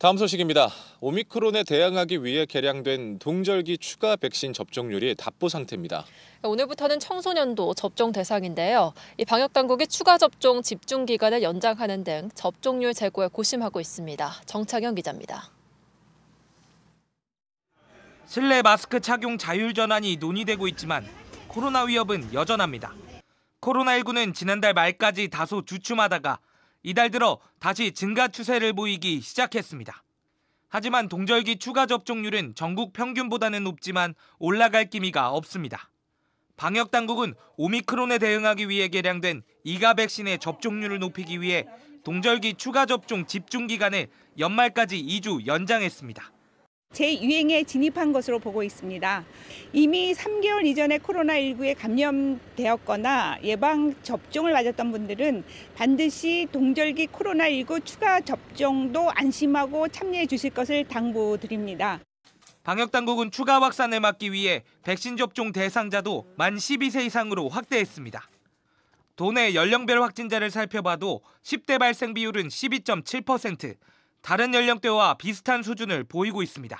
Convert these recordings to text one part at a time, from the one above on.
다음 소식입니다. 오미크론에 대항하기 위해 개량된 동절기 추가 백신 접종률이 답보 상태입니다. 오늘부터는 청소년도 접종 대상인데요. 이 방역 당국이 추가 접종 집중 기간을 연장하는 등 접종률 제고에 고심하고 있습니다. 정창현 기자입니다. 실내 마스크 착용 자율 전환이 논의되고 있지만 코로나 위협은 여전합니다. 코로나19는 지난달 말까지 다소 주춤하다가 이달 들어 다시 증가 추세를 보이기 시작했습니다. 하지만 동절기 추가 접종률은 전국 평균보다는 높지만 올라갈 기미가 없습니다. 방역 당국은 오미크론에 대응하기 위해 개량된 이가 백신의 접종률을 높이기 위해 동절기 추가 접종 집중 기간을 연말까지 2주 연장했습니다. 재유행에 진입한 것으로 보고 있습니다. 이미 3개월 이전에 코로나19에 감염되었거나 예방 접종을 맞았던 분들은 반드시 동절기 코로나19 추가 접종도 안심하고 참여해 주실 것을 당부드립니다. 방역당국은 추가 확산을 막기 위해 백신 접종 대상자도 만 12세 이상으로 확대했습니다. 도내 연령별 확진자를 살펴봐도 10대 발생 비율은 12.7%, 다른 연령대와 비슷한 수준을 보이고 있습니다.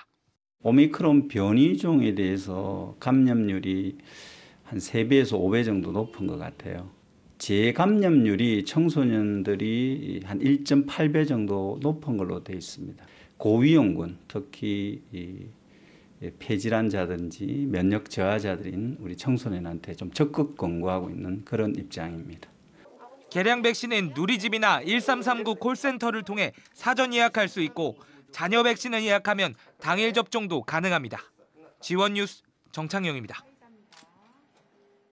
오미크론 변이종에 대해서 감염률이 한 3배에서 5배 정도 높은 것 같아요. 재감염률이 청소년들이 한 1.8배 정도 높은 걸로 되어 있습니다. 고위험군, 특히 폐질환자든지 면역 저하자들인 우리 청소년한테 좀 적극 권고하고 있는 그런 입장입니다. 개량 백신은 누리집이나 1339 콜센터를 통해 사전 예약할 수 있고 자녀 백신을 예약하면 당일 접종도 가능합니다. 지원 뉴스 정창영입니다.